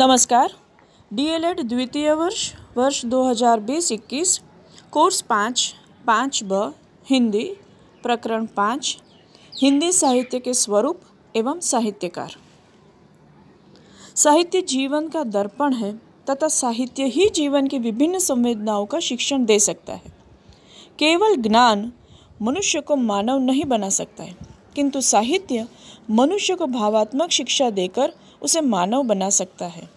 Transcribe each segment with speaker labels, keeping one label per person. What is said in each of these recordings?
Speaker 1: नमस्कार डीएलएड द्वितीय वर्ष वर्ष 2020-21 कोर्स पाँच पाँच ब हिंदी प्रकरण पाँच हिंदी साहित्य के स्वरूप एवं साहित्यकार साहित्य जीवन का दर्पण है तथा साहित्य ही जीवन की विभिन्न संवेदनाओं का शिक्षण दे सकता है केवल ज्ञान मनुष्य को मानव नहीं बना सकता है किंतु साहित्य मनुष्य को भावात्मक शिक्षा देकर उसे मानव बना सकता है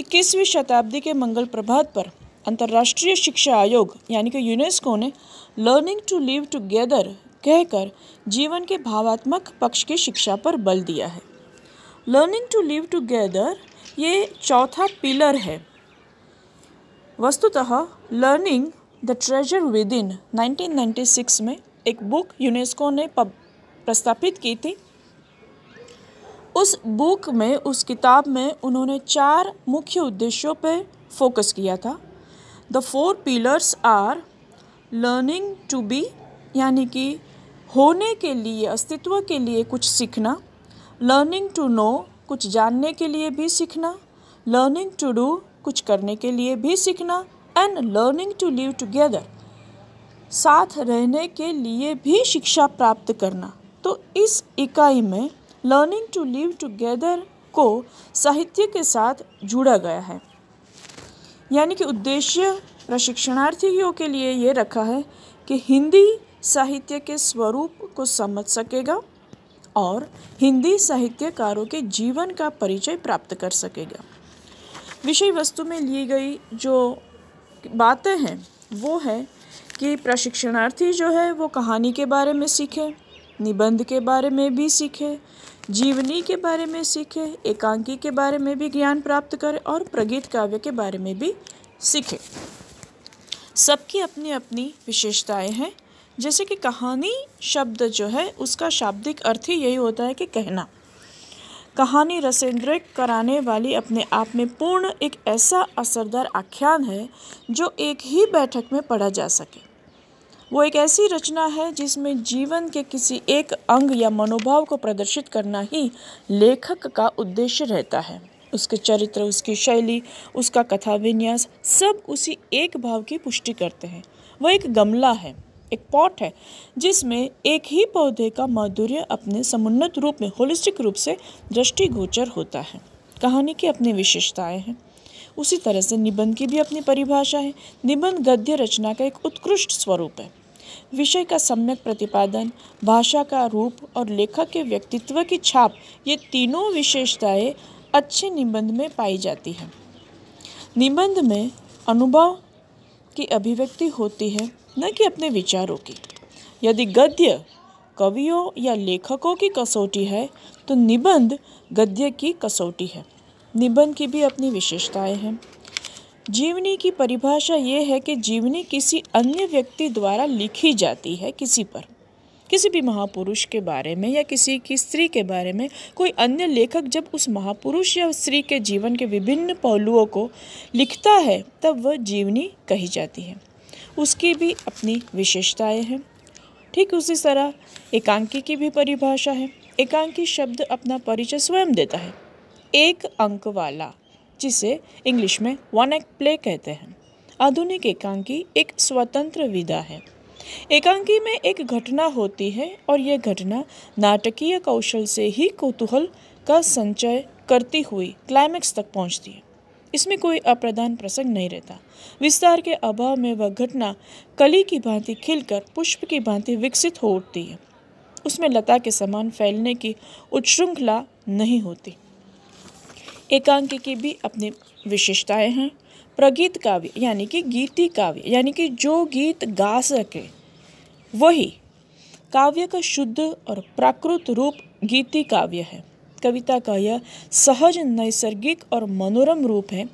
Speaker 1: 21वीं शताब्दी के मंगल प्रभात पर अंतर्राष्ट्रीय शिक्षा आयोग यानी कि यूनेस्को ने लर्निंग टू लिव टुगेदर कहकर जीवन के भावात्मक पक्ष की शिक्षा पर बल दिया है लर्निंग टू लिव टुगेदर ये चौथा पिलर है वस्तुतः learning the treasure within 1996 में एक बुक यूनेस्को ने प्रस्तापित की थी उस बुक में उस किताब में उन्होंने चार मुख्य उद्देश्यों पर फोकस किया था the four pillars are learning to be यानी कि होने के लिए अस्तित्व के लिए कुछ सीखना लर्निंग टू नो कुछ जानने के लिए भी सीखना लर्निंग टू डू कुछ करने के लिए भी सीखना and learning to live together साथ रहने के लिए भी शिक्षा प्राप्त करना तो इस इकाई में लर्निंग टू लिव टुगेदर को साहित्य के साथ जुड़ा गया है यानी कि उद्देश्य प्रशिक्षणार्थियों के लिए ये रखा है कि हिंदी साहित्य के स्वरूप को समझ सकेगा और हिंदी साहित्यकारों के जीवन का परिचय प्राप्त कर सकेगा विषय वस्तु में ली गई जो बातें हैं वो है कि प्रशिक्षणार्थी जो है वो कहानी के बारे में सीखें निबंध के बारे में भी सीखे जीवनी के बारे में सीखे एकांकी के बारे में भी ज्ञान प्राप्त करें और प्रगीत काव्य के बारे में भी सीखे सबकी अपनी अपनी विशेषताएं हैं जैसे कि कहानी शब्द जो है उसका शाब्दिक अर्थ ही यही होता है कि कहना कहानी रसेंद्र कराने वाली अपने आप में पूर्ण एक ऐसा असरदार आख्यान है जो एक ही बैठक में पढ़ा जा सके वो एक ऐसी रचना है जिसमें जीवन के किसी एक अंग या मनोभाव को प्रदर्शित करना ही लेखक का उद्देश्य रहता है उसके चरित्र उसकी शैली उसका कथा विन्यास सब उसी एक भाव की पुष्टि करते हैं वह एक गमला है एक पॉट है जिसमें एक ही पौधे का माधुर्य अपने समुन्नत रूप में होलिस्टिक रूप से दृष्टिगोचर होता है कहानी की अपनी विशेषताएं हैं उसी तरह से निबंध की भी अपनी परिभाषा है निबंध गद्य रचना का एक उत्कृष्ट स्वरूप है विषय का सम्यक प्रतिपादन भाषा का रूप और लेखक के व्यक्तित्व की छाप ये तीनों विशेषताएं अच्छे निबंध में पाई जाती हैं निबंध में अनुभव की अभिव्यक्ति होती है न कि अपने विचारों की यदि गद्य कवियों या लेखकों की कसौटी है तो निबंध गद्य की कसौटी है निबंध की भी अपनी विशेषताएं हैं जीवनी की परिभाषा ये है कि जीवनी किसी अन्य व्यक्ति द्वारा लिखी जाती है किसी पर किसी भी महापुरुष के बारे में या किसी की स्त्री के बारे में कोई अन्य लेखक जब उस महापुरुष या स्त्री के जीवन के विभिन्न पहलुओं को लिखता है तब वह जीवनी कही जाती है उसकी भी अपनी विशेषताएं हैं ठीक उसी तरह एकांकी की भी परिभाषा है एकांकी शब्द अपना परिचय स्वयं देता है एक अंक वाला जिसे इंग्लिश में वन एक्ट प्ले कहते हैं आधुनिक एकांकी एक स्वतंत्र विधा है एकांकी में एक घटना होती है और यह घटना नाटकीय कौशल से ही कौतूहल का संचय करती हुई क्लाइमैक्स तक पहुंचती है इसमें कोई अप्रधान प्रसंग नहीं रहता विस्तार के अभाव में वह घटना कली की भांति खिलकर पुष्प की भांति विकसित हो उठती है उसमें लता के समान फैलने की उच्छृंखला नहीं होती एकांक की भी अपनी विशेषताएं हैं प्रगीत काव्य यानी कि गीति काव्य यानी कि जो गीत गा सके वही काव्य का शुद्ध और प्राकृत रूप गीति काव्य है कविता का यह सहज नैसर्गिक और मनोरम रूप है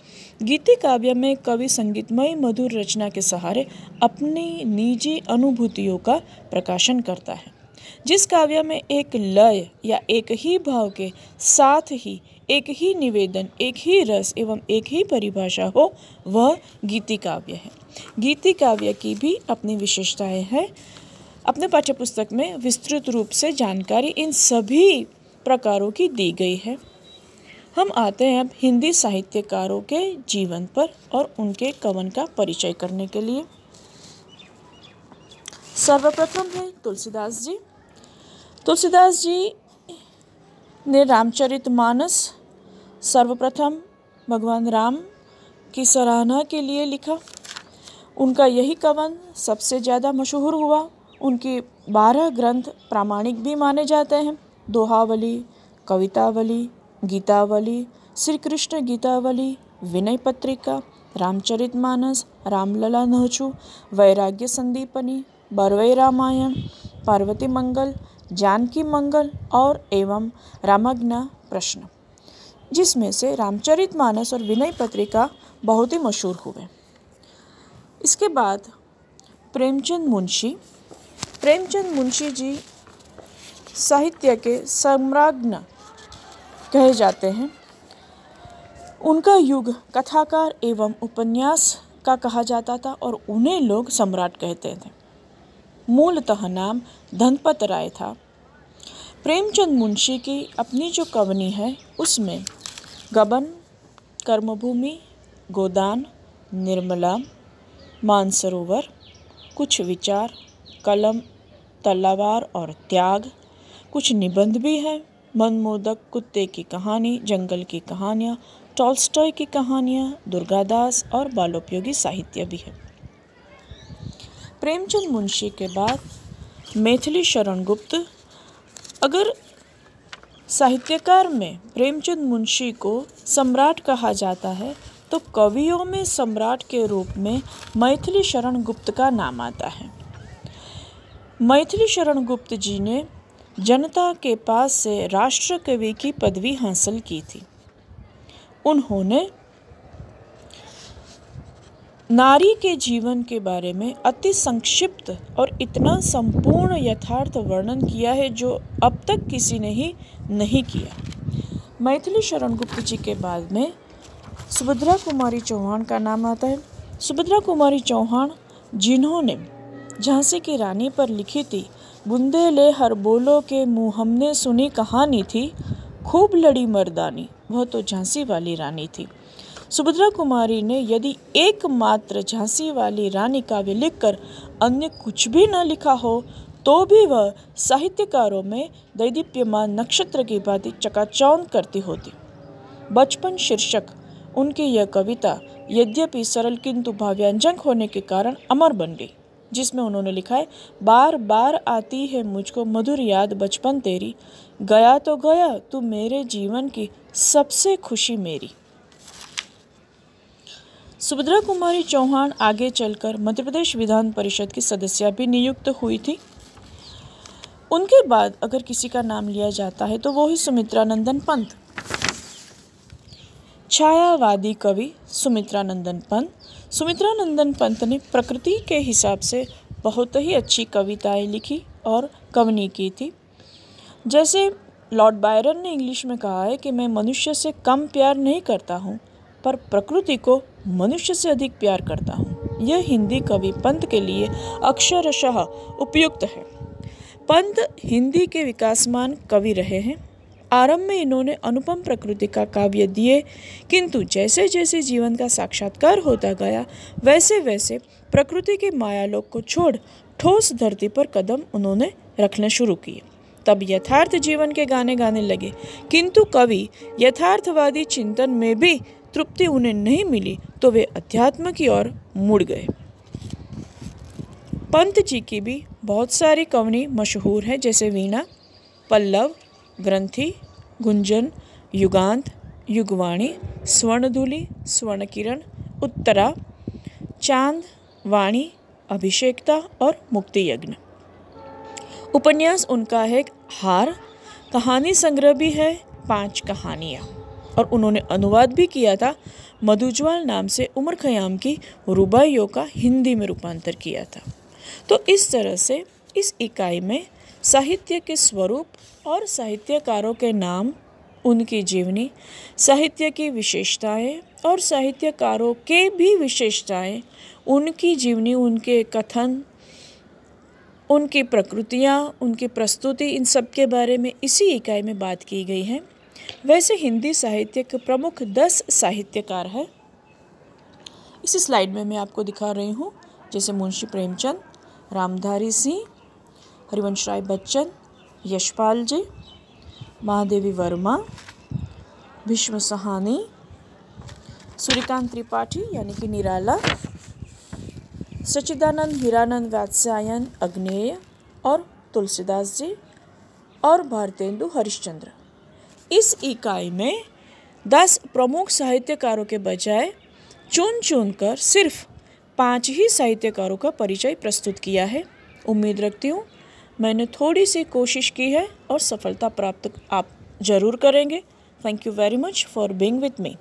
Speaker 1: गीति काव्य में कवि संगीतमय मधुर रचना के सहारे अपनी निजी अनुभूतियों का प्रकाशन करता है जिस काव्य में एक लय या एक ही भाव के साथ ही एक ही निवेदन एक ही रस एवं एक ही परिभाषा हो वह गीति काव्य है गीति काव्य की भी अपनी विशेषताएं हैं अपने पाठ्य पुस्तक में विस्तृत रूप से जानकारी इन सभी प्रकारों की दी गई है हम आते हैं अब हिंदी साहित्यकारों के जीवन पर और उनके कवन का परिचय करने के लिए सर्वप्रथम है तुलसीदास जी तुलसीदास तो जी ने रामचरित मानस सर्वप्रथम भगवान राम की सराहना के लिए लिखा उनका यही कवन सबसे ज़्यादा मशहूर हुआ उनके बारह ग्रंथ प्रामाणिक भी माने जाते हैं दोहावली कवितावली गीतावली श्री कृष्ण गीतावली विनय पत्रिका रामचरित मानस रामलला नहचू वैराग्य संदीपनी बरवई रामायण पार्वती मंगल जानकी मंगल और एवं रामग्न प्रश्न जिसमें से रामचरित मानस और विनय पत्रिका बहुत ही मशहूर हुए इसके बाद प्रेमचंद मुंशी प्रेमचंद मुंशी जी साहित्य के सम्राज्ञ कहे जाते हैं उनका युग कथाकार एवं उपन्यास का कहा जाता था और उन्हें लोग सम्राट कहते थे मूलतः नाम धनपत राय था प्रेमचंद मुंशी की अपनी जो कवनी है उसमें गबन कर्मभूमि गोदान निर्मला मानसरोवर कुछ विचार कलम तलावार और त्याग कुछ निबंध भी हैं मनमोदक कुत्ते की कहानी जंगल की कहानियाँ टॉल्स्टॉय की कहानियाँ दुर्गादास और बालोपयोगी साहित्य भी है प्रेमचंद मुंशी के बाद मैथिली शरण गुप्त अगर साहित्यकार में प्रेमचंद मुंशी को सम्राट कहा जाता है तो कवियों में सम्राट के रूप में मैथिली शरण गुप्त का नाम आता है मैथिली शरण गुप्त जी ने जनता के पास से राष्ट्र कवि की पदवी हासिल की थी उन्होंने नारी के जीवन के बारे में अति संक्षिप्त और इतना संपूर्ण यथार्थ वर्णन किया है जो अब तक किसी ने ही नहीं किया मैथिली शरण गुप्त जी के बाद में सुभद्रा कुमारी चौहान का नाम आता है सुभद्रा कुमारी चौहान जिन्होंने झांसी की रानी पर लिखी थी बुंदे ले हर बोलो के मुँह हमने सुनी कहानी थी खूब लड़ी मर्दानी वह तो झांसी वाली रानी थी सुभद्रा कुमारी ने यदि एकमात्र झांसी वाली रानी काव्य लिखकर अन्य कुछ भी न लिखा हो तो भी वह साहित्यकारों में दैदीप्यमान नक्षत्र की भांति चकाचौंध करती होती बचपन शीर्षक उनकी यह कविता यद्यपि सरल किंतु भाव्यंजक होने के कारण अमर बन गई जिसमें उन्होंने लिखा है बार बार आती है मुझको मधुर याद बचपन तेरी गया तो गया तू मेरे जीवन की सबसे खुशी मेरी सुभद्रा कुमारी चौहान आगे चलकर मध्य प्रदेश विधान परिषद की सदस्य भी नियुक्त हुई थी उनके बाद अगर किसी का नाम लिया जाता है तो वो ही सुमित्रा नंदन पंत छायावादी कवि सुमित्रा नंदन पंत सुमित्रा नंदन पंत ने प्रकृति के हिसाब से बहुत ही अच्छी कविताएं लिखी और कवनी की थी जैसे लॉर्ड बायरन ने इंग्लिश में कहा है कि मैं मनुष्य से कम प्यार नहीं करता हूँ पर प्रकृति को मनुष्य से अधिक प्यार करता हूँ यह हिंदी कवि पंत के लिए अक्षरशः उपयुक्त है पंत हिंदी के विकासमान कवि रहे हैं आरंभ में इन्होंने अनुपम प्रकृति का काव्य दिए किंतु जैसे जैसे जीवन का साक्षात्कार होता गया वैसे वैसे प्रकृति के मायालोक को छोड़ ठोस धरती पर कदम उन्होंने रखने शुरू किए तब यथार्थ जीवन के गाने गाने लगे किंतु कवि यथार्थवादी चिंतन में भी तृप्ति उन्हें नहीं मिली तो वे अध्यात्म की ओर मुड़ गए पंत जी की भी बहुत सारी कवनी मशहूर है जैसे वीणा पल्लव ग्रंथि गुंजन युगांत युगवाणी स्वर्ण स्वर्णकिरण उत्तरा चांद वाणी अभिषेकता और मुक्ति यज्ञ उपन्यास उनका है हार कहानी संग्रह भी है पांच कहानियाँ और उन्होंने अनुवाद भी किया था मधुजवाल नाम से उमर खयाम की रुबाइयों का हिंदी में रूपांतर किया था तो इस तरह से इस इकाई में साहित्य के स्वरूप और साहित्यकारों के नाम उनकी जीवनी साहित्य की विशेषताएं और साहित्यकारों के भी विशेषताएं उनकी जीवनी उनके कथन उनकी प्रकृतियाँ उनकी प्रस्तुति इन सब के बारे में इसी इकाई में बात की गई है वैसे हिंदी साहित्य के प्रमुख दस साहित्यकार हैं इस स्लाइड में मैं आपको दिखा रही हूँ जैसे मुंशी प्रेमचंद रामधारी सिंह हरिवंश राय बच्चन यशपाल जी महादेवी वर्मा भीष्म सहानी सूर्यकांत त्रिपाठी यानी कि निराला सचिदानंद हीरानंद वात्स्यायन अग्नेय और तुलसीदास जी और भारतेंदु हरिश्चंद्र इस इकाई में दस प्रमुख साहित्यकारों के बजाय चुन चुन कर सिर्फ पाँच ही साहित्यकारों का परिचय प्रस्तुत किया है उम्मीद रखती हूँ मैंने थोड़ी सी कोशिश की है और सफलता प्राप्त आप जरूर करेंगे thank you very much for being with me